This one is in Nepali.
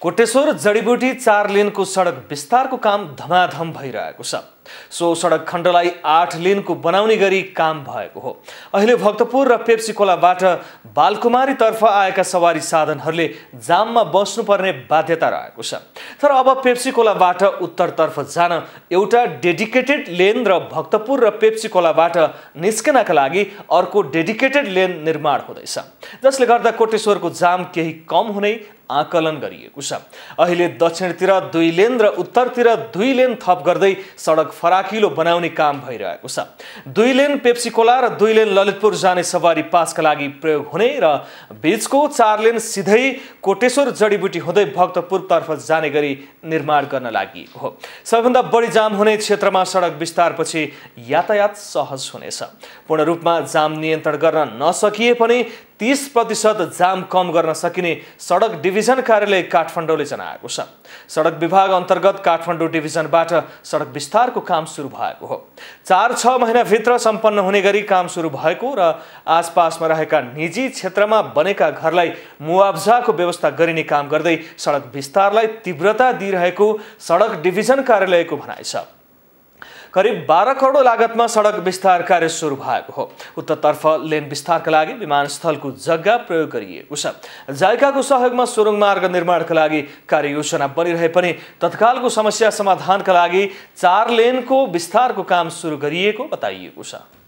कोटेश्वर जडीबुटी चार लेनको सडक विस्तारको काम धमाधम भइरहेको छ सो सडक खण्डलाई आठ लेनको बनाउने गरी काम भएको हो अहिले भक्तपुर र पेप्सीकोलाबाट बालकुमारीतर्फ आएका सवारी साधनहरूले जाममा बस्नुपर्ने बाध्यता रहेको छ तर अब पेप्सीकोलाबाट उत्तरतर्फ जान एउटा डेडिकेटेड लेन र भक्तपुर र पेप्सीकोलाबाट निस्कनका लागि अर्को डेडिकेटेड लेन निर्माण हुँदैछ जसले गर्दा कोटेश्वरको जाम केही कम हुने आकलन गरिएको छ अहिले दक्षिणतिर दुई लेन र उत्तरतिर दुई लेन थप गर्दै सडक फराकिलो बनाउने काम भइरहेको छ दुई लेन पेप्सिकोला र दुई लेन ललितपुर जाने सवारी पासका लागि प्रयोग हुने र बिचको चार लेन सिधै कोटेश्वर जडीबुटी हुँदै भक्तपुरतर्फ जाने गरी निर्माण गर्न लागि हो सबैभन्दा बढी जाम हुने क्षेत्रमा सडक विस्तारपछि यातायात सहज हुनेछ पूर्ण रूपमा जाम नियन्त्रण गर्न नसकिए पनि तिस प्रतिशत जाम कम गर्न सकिने सडक डिभिजन कार्यालय काठमाडौँले जनाएको छ सडक विभाग अन्तर्गत काठमाडौँ डिभिजनबाट सडक विस्तारको काम सुरु भएको हो चार छ महिनाभित्र सम्पन्न हुने गरी काम सुरु भएको र आसपासमा रहेका निजी क्षेत्रमा बनेका घरलाई मुआवजाको व्यवस्था गरिने काम गर्दै सडक विस्तारलाई तीव्रता दिइरहेको सडक डिभिजन कार्यालयको भनाइ छ करिब बाह्र करोड लागतमा सडक विस्तार कार्य सुरु भएको हो उत्तरतर्फ लेन विस्तारका लागि विमानस्थलको जग्गा प्रयोग गरिएको छ जाइकाको सहयोगमा सुरुङ मार्ग निर्माणका लागि कार्ययोजना बनिरहे पनि तत्कालको समस्या समाधानका लागि चार लेनको विस्तारको काम सुरु गरिएको बताइएको छ